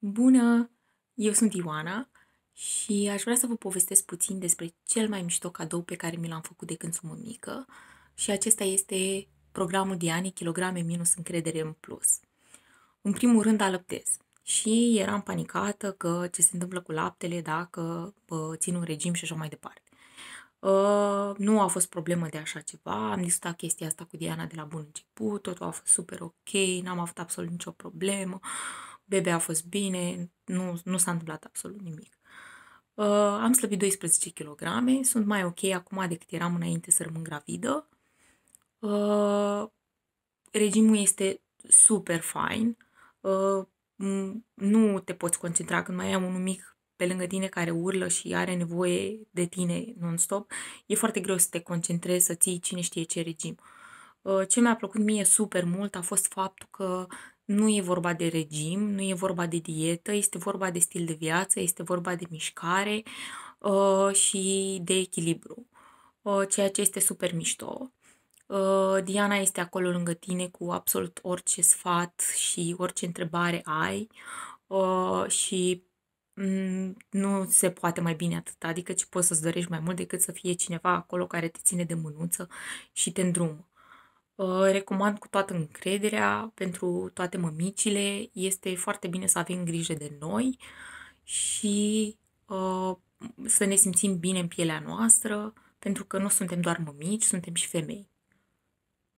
Bună! Eu sunt Ioana și aș vrea să vă povestesc puțin despre cel mai mișto cadou pe care mi l-am făcut de când sunt mică și acesta este programul de ani Kilograme minus încredere în plus. În primul rând alăptez și eram panicată că ce se întâmplă cu laptele dacă bă, țin un regim și așa mai departe. Uh, nu a fost problemă de așa ceva, am discutat chestia asta cu Diana de la bun început, totul a fost super ok, n-am avut absolut nicio problemă. Uh, bebe a fost bine, nu, nu s-a întâmplat absolut nimic. Uh, am slăbit 12 kg, sunt mai ok acum decât eram înainte să rămân gravidă. Uh, regimul este super fine, Uh, nu te poți concentra când mai am un mic pe lângă tine care urlă și are nevoie de tine non-stop, e foarte greu să te concentrezi, să ții cine știe ce regim. Uh, ce mi-a plăcut mie super mult a fost faptul că nu e vorba de regim, nu e vorba de dietă, este vorba de stil de viață, este vorba de mișcare uh, și de echilibru, uh, ceea ce este super mișto. Uh, Diana este acolo lângă tine cu absolut orice sfat și orice întrebare ai uh, și mm, nu se poate mai bine atât, adică ce poți să-ți dorești mai mult decât să fie cineva acolo care te ține de mânuță și te îndrumă recomand cu toată încrederea pentru toate mămicile. Este foarte bine să avem grijă de noi și să ne simțim bine în pielea noastră, pentru că nu suntem doar mămici, suntem și femei.